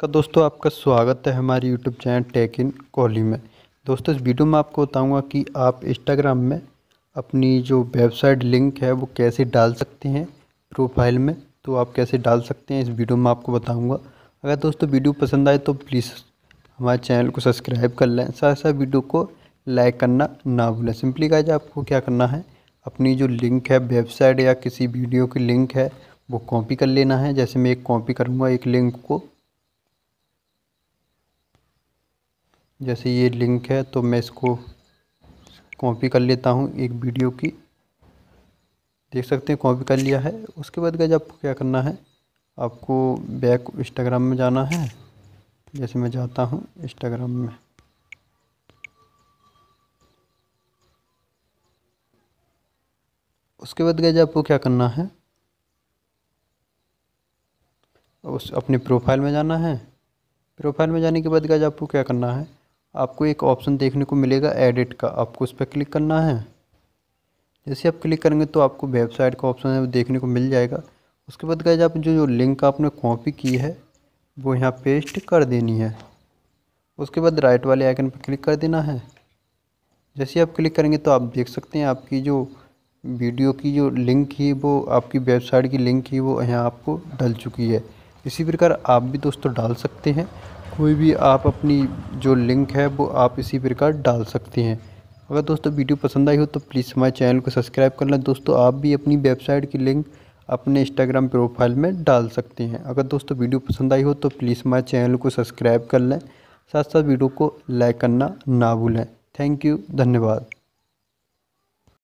का दोस्तों आपका स्वागत है हमारे YouTube channel tech in Kohli में दोस्तों इस वीडियो में आपको बताऊंगा कि आप इंस्टाग्राम में अपनी जो वेबसाइट लिंक है वो कैसे डाल सकते हैं प्रोफाइल में तो आप कैसे डाल सकते हैं इस वीडियो में आपको बताऊंगा अगर दोस्तों वीडियो पसंद आए तो प्लीज़ हमारे चैनल को सब्सक्राइब कर लें साथ साथ वीडियो को लाइक करना ना भूलें सिंपली कहा आपको क्या करना है अपनी जो लिंक है वेबसाइट या किसी वीडियो की लिंक है वो कॉपी कर लेना है जैसे मैं एक कॉपी करूँगा एक लिंक को जैसे ये लिंक है तो मैं इसको कॉपी कर लेता हूँ एक वीडियो की देख सकते हैं कॉपी कर लिया है उसके बाद गज आपको क्या करना है आपको बैक इंस्टाग्राम में जाना है जैसे मैं जाता हूँ इंस्टाग्राम में उसके बाद गज आपको क्या करना है उस अपने प्रोफाइल में जाना है प्रोफाइल में जाने के बाद गज आपको क्या करना है आपको एक ऑप्शन देखने को मिलेगा एडिट का आपको उस पर क्लिक करना है जैसे आप क्लिक करेंगे तो आपको वेबसाइट का ऑप्शन है वो देखने को मिल जाएगा उसके बाद गए आप जो जो लिंक आपने कॉपी की है वो यहाँ पेस्ट कर देनी है उसके बाद राइट वाले आइकन पर क्लिक कर देना है जैसे आप क्लिक करेंगे तो आप देख सकते हैं आपकी जो वीडियो की जो लिंक है वो आपकी वेबसाइट की लिंक है वो यहाँ आपको डल चुकी है इसी प्रकार आप भी दोस्तों डाल सकते हैं कोई भी आप अपनी जो लिंक है वो आप इसी प्रकार डाल सकते हैं अगर दोस्तों वीडियो पसंद आई हो तो प्लीज़ हमारे चैनल को सब्सक्राइब कर लें दोस्तों आप भी अपनी वेबसाइट की लिंक अपने इंस्टाग्राम प्रोफाइल में डाल सकते हैं अगर दोस्तों वीडियो पसंद आई हो तो प्लीज़ हमारे चैनल को सब्सक्राइब कर लें साथ साथ वीडियो को लाइक करना ना भूलें थैंक यू धन्यवाद